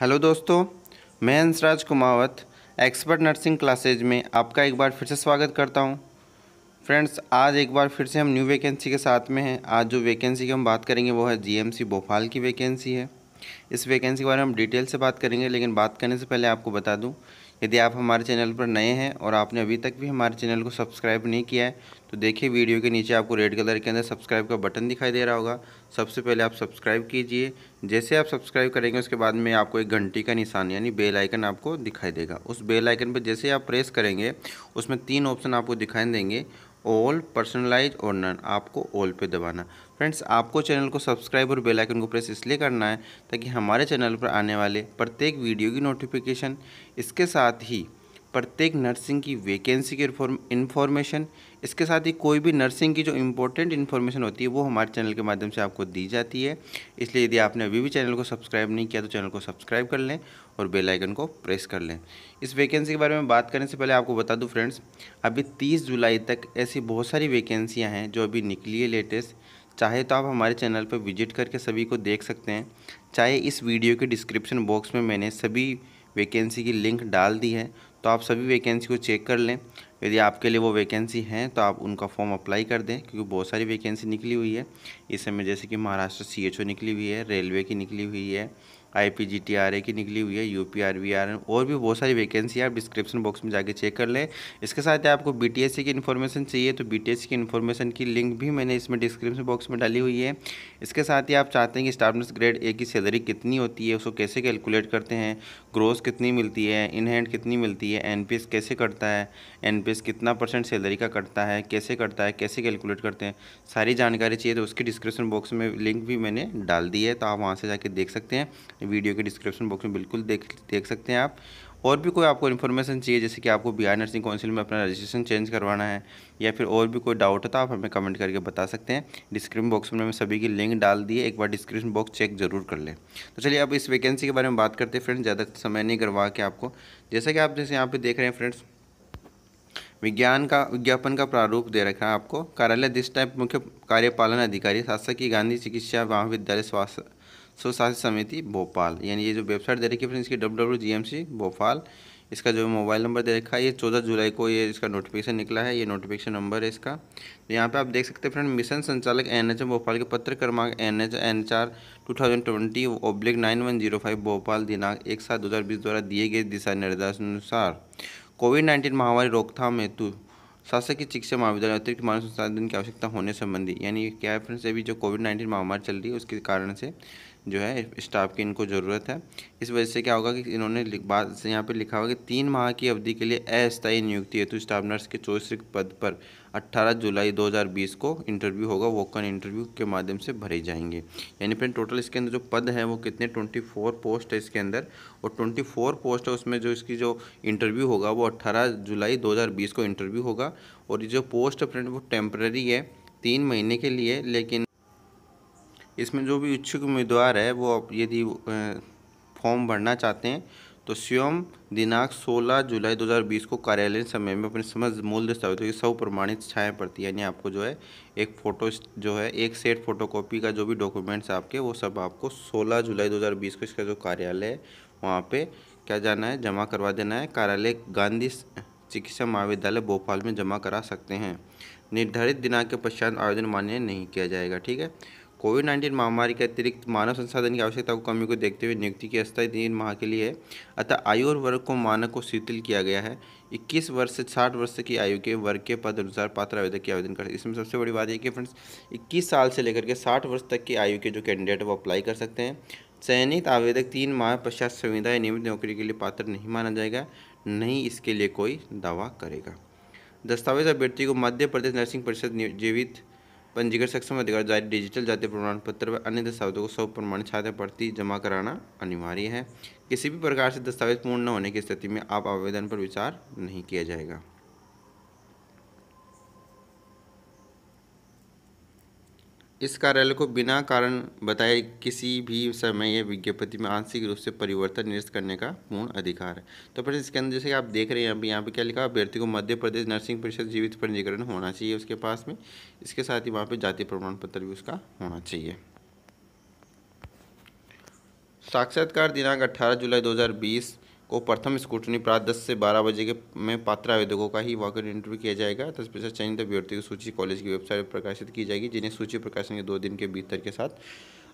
hello दोस्तों मैं Hansraj Kumawat expert nursing classes में आपका एक बार फिर से स्वागत करता हूं फ्रेंड्स आज एक बार फिर से हम न्यू वैकेंसी के साथ में हैं आज जो वैकेंसी की हम बात करेंगे वो है जीएमसी भोपाल की वैकेंसी है इस वैकेंसी के बारे में हम डिटेल से बात करेंगे लेकिन बात करने से पहले आपको बता दूँ यदि आप हमारे चैनल पर नए हैं और आपने अभी तक भी हमारे चैनल को सब्सक्राइब नहीं किया है तो देखिए वीडियो के नीचे आपको रेड कलर के अंदर सब्सक्राइब का बटन दिखाई दे रहा होगा सबसे पहले आप सब्सक्राइब कीजिए जैसे आप सब्सक्राइब करेंगे उसके बाद में आपको एक घंटी का निशान यानी बेल आइकन आपको दिखाई देगा उस बेल आइकन पर जैसे आप प्रेस करेंगे उसमें तीन ऑप्शन आपको दिखाई देंगे ऑल पर्सनलाइज और नन आपको ऑल पे दबाना फ्रेंड्स आपको चैनल को सब्सक्राइब और बेल आइकन को प्रेस इसलिए करना है ताकि हमारे चैनल पर आने वाले प्रत्येक वीडियो की नोटिफिकेशन इसके साथ ही प्रत्येक नर्सिंग की वैकेंसी की इन्फॉर्मेशन इसके साथ ही कोई भी नर्सिंग की जो इम्पोर्टेंट इन्फॉर्मेशन होती है वो हमारे चैनल के माध्यम से आपको दी जाती है इसलिए यदि आपने अभी भी चैनल को सब्सक्राइब नहीं किया तो चैनल को सब्सक्राइब कर लें और बेल आइकन को प्रेस कर लें इस वैकेंसी के बारे में बात करने से पहले आपको बता दूँ फ्रेंड्स अभी तीस जुलाई तक ऐसी बहुत सारी वैकेंसियाँ हैं जो अभी निकली है लेटेस्ट चाहे तो आप हमारे चैनल पर विजिट करके सभी को देख सकते हैं चाहे इस वीडियो के डिस्क्रिप्शन बॉक्स में मैंने सभी वैकेंसी की लिंक डाल दी है तो आप सभी वैकेंसी को चेक कर लें यदि आपके लिए वो वैकेंसी हैं तो आप उनका फॉर्म अप्लाई कर दें क्योंकि बहुत सारी वैकेंसी निकली हुई है इस समय जैसे कि महाराष्ट्र सी निकली हुई है रेलवे की निकली हुई है I P G T R A की निकली हुई है U P R V R और भी बहुत सारी वैकेंसी आप डिस्क्रिप्शन बॉक्स में जाके चेक कर लें इसके साथ ही आपको बी टी एस सी की इन्फॉर्मेशन चाहिए तो बी टी एस सी की इन्फॉर्मेशन की लिंक भी मैंने इसमें डिस्क्रिप्शन बॉक्स में डाली हुई है इसके साथ ही आप चाहते हैं कि स्टाफनेस ग्रेड ए की सैलरी कितनी होती है उसको कैसे कैलकुलेट करते हैं ग्रोस कितनी मिलती है इन हैंड कितनी मिलती है एन पी एस कैसे करता है एन पी एस कितना परसेंट सैलरी का करता है कैसे करता है कैसे कैलकुलेट करते हैं सारी जानकारी चाहिए तो उसकी डिस्क्रिप्शन बॉक्स में लिंक भी मैंने डाल दी है तो आप वहाँ से जाके देख सकते हैं वीडियो के डिस्क्रिप्शन बॉक्स में बिल्कुल देख देख सकते हैं आप और भी कोई आपको इन्फॉर्मेशन चाहिए जैसे कि आपको बिहार नर्सिंग काउंसिल में अपना रजिस्ट्रेशन चेंज करवाना है या फिर और भी कोई डाउट है तो आप हमें कमेंट करके बता सकते हैं डिस्क्रिप्शन बॉक्स में सभी की लिंक डाल दिए एक बार डिस्क्रिप्शन बॉक्स चेक जरूर कर लें तो चलिए अब इस वैकेंसी के बारे में बात करते हैं फ्रेंड्स ज़्यादा समय नहीं करवा के आपको जैसा कि आप जैसे यहाँ पर देख रहे हैं फ्रेंड्स विज्ञान का विज्ञापन का प्रारूप दे रखा है आपको कार्यालय दिस टाइप मुख्य कार्यपालन अधिकारी शासकीय गांधी चिकित्सा महाविद्यालय स्वास्थ्य सुशासित समिति भोपाल यानी ये जो वेबसाइट दे रखी है फ्रेंड्स इसकी डब्ल्यू भोपाल इसका जो मोबाइल नंबर दे रखा है ये चौदह जुलाई को ये इसका नोटिफिकेशन निकला है ये नोटिफिकेशन नंबर है इसका तो यहाँ पे आप देख सकते हैं फ्रेंड मिशन संचालक एन एच भोपाल के पत्र क्रमांक एन एच एन चार two thousand twenty oblique nine one zero five Bhopal दिनांक एक सात दो हज़ार बीस द्वारा दिए गए दिशा निर्देशानुसार कोविड नाइन्टीन महामारी रोकथाम हेतु शासकीय चिकित्सा महाविद्यालय अतिरिक्त मानव संसाधन की आवश्यकता होने संबंधी यानी क्या है फ्रेंड्स अभी जो कोविड नाइन्टीन महामारी चल रही है उसके कारण से जो है स्टाफ की इनको ज़रूरत है इस वजह से क्या होगा कि इन्होंने बात यहाँ पे लिखा होगा कि तीन माह की अवधि के लिए अस्थायी नियुक्ति हेतु स्टाफ नर्स के चौबीस पद पर 18 जुलाई 2020 को इंटरव्यू होगा वोकन इंटरव्यू के माध्यम से भरे जाएंगे यानी फिर टोटल इसके अंदर जो पद हैं वो कितने 24 पोस्ट है इसके अंदर और 24 पोस्ट है उसमें जो इसकी जो इंटरव्यू होगा वो 18 जुलाई 2020 को इंटरव्यू होगा और ये जो पोस्ट है फ्रेंड वो टेम्प्रेरी है तीन महीने के लिए लेकिन इसमें जो भी इच्छुक उम्मीदवार है वो यदि फॉर्म भरना चाहते हैं तो स्वयं दिनांक 16 जुलाई 2020 को कार्यालय समय में अपने समस्त मूल दस्तावेजों की सौ प्रमाणित छाया प्रति यानी आपको जो है एक फ़ोटो जो है एक सेट फोटोकॉपी का जो भी डॉक्यूमेंट्स आपके वो सब आपको 16 जुलाई 2020 को इसका जो कार्यालय है वहाँ पर क्या जाना है जमा करवा देना है कार्यालय गांधी चिकित्सा महाविद्यालय भोपाल में जमा करा सकते हैं निर्धारित दिनांक के पश्चात आवेदन मान्य नहीं किया जाएगा ठीक है कोविड नाइन्टीन महामारी के अतिरिक्त मानव संसाधन की आवश्यकता को कमी को देखते हुए नियुक्ति की स्थायी तीन माह के लिए है अतः आयु और वर्ग को मानक को शिथिल किया गया है 21 वर्ष से 60 वर्ष की आयु के वर्ग के पद अनुसार पात्र आवेदक की आवेदन कर इसमें सबसे बड़ी बात यह कि फ्रेंड्स इक्कीस साल से लेकर के साठ वर्ष तक की आयु के जो कैंडिडेट वो अप्लाई कर सकते हैं चयनित आवेदक तीन माह पश्चात संविधा नियमित नौकरी के लिए पात्र नहीं माना जाएगा नहीं इसके लिए कोई दावा करेगा दस्तावेज अभ्यर्थी को मध्य प्रदेश नर्सिंग परिषद जीवित पंजीकृत सक्षम अधिकार जारी डिजिटल जाति प्रमाण पत्र व अन्य दस्तावेजों को सब प्रमाणित छात्र प्रति जमा कराना अनिवार्य है किसी भी प्रकार से दस्तावेज पूर्ण न होने की स्थिति में आप आवेदन पर विचार नहीं किया जाएगा इस कार्यालय को बिना कारण बताए किसी भी समय या विज्ञप्ति में आंशिक रूप से परिवर्तन निरस्त करने का पूर्ण अधिकार है तो फिर इसके अंदर जैसे आप देख रहे हैं अभी यहाँ पे क्या लिखा अभ्यर्थी को मध्य प्रदेश नर्सिंग परिषद जीवित पंजीकरण होना चाहिए उसके पास में इसके साथ ही वहाँ पर जाति प्रमाण पत्र भी उसका होना चाहिए साक्षात्कार दिनांक अट्ठारह जुलाई दो को प्रथम स्कूटनी प्रातः दस से बारह बजे के में पात्र आवेदकों का ही वाकई इंटरव्यू किया जाएगा तत्पश्चात चयनित अभ्यर्थियों की सूची कॉलेज की वेबसाइट पर प्रकाशित की जाएगी जिन्हें सूची प्रकाशन के दो दिन के भीतर के साथ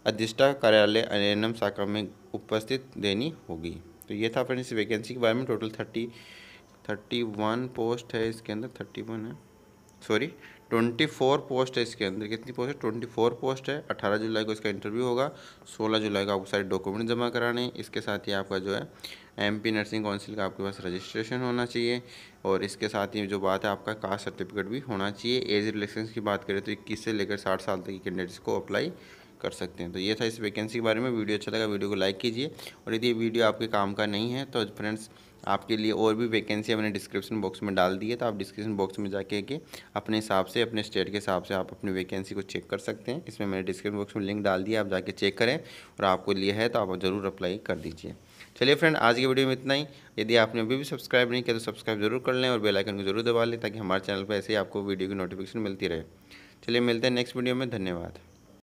अधिष्ठा कार्यालय एन शाखा में उपस्थित देनी होगी तो ये था फ्रेंड्स वैकेंसी के बारे में total thirty thirty one post है इसके अंदर थर्टी वन है सॉरी ट्वेंटी फोर पोस्ट है इसके अंदर कितनी पोस्ट है ट्वेंटी फोर पोस्ट है अट्ठारह जुलाई को इसका इंटरव्यू होगा सोलह जुलाई को आपको सारे डॉक्यूमेंट जमा कराने हैं इसके साथ ही आपका जो है एमपी नर्सिंग काउंसिल का आपके पास रजिस्ट्रेशन होना चाहिए और इसके साथ ही जो बात है आपका कास्ट सर्टिफिकेट भी होना चाहिए एज रिलेक्शन की बात करें तो इक्कीस से लेकर साठ साल तक के कैंडिडेट्स को अप्लाई कर सकते हैं तो ये था इस वैकेंसी के बारे में वीडियो अच्छा लगा वीडियो को लाइक कीजिए और यदि ये वीडियो आपके काम का नहीं है तो फ्रेंड्स आपके लिए और भी वैकेंसी मैंने डिस्क्रिप्शन बॉक्स में डाल दी है तो आप डिस्क्रिप्शन बॉक्स में जाके के अपने हिसाब से अपने स्टेट के हिसाब से आप अपनी वैकेंसी को चेक कर सकते हैं इसमें मैंने डिस्क्रिप्शन बॉक्स में लिंक डाल दिया आप जाके चेक करें और आपको लिए है तो आप ज़रूर अप्लाई कर दीजिए चलिए फ्रेंड आज की वीडियो में इतना ही यदि आपने अभी भी सब्सक्राइब नहीं किया तो सब्सक्राइब जरूर कर लें और बेलाइकन को जरूर दबा लें ताकि हमारे चैनल पर ऐसे ही आपको वीडियो की नोटिफिकेशन मिलती रहे चलिए मिलते हैं नेक्स्ट वीडियो में धन्यवाद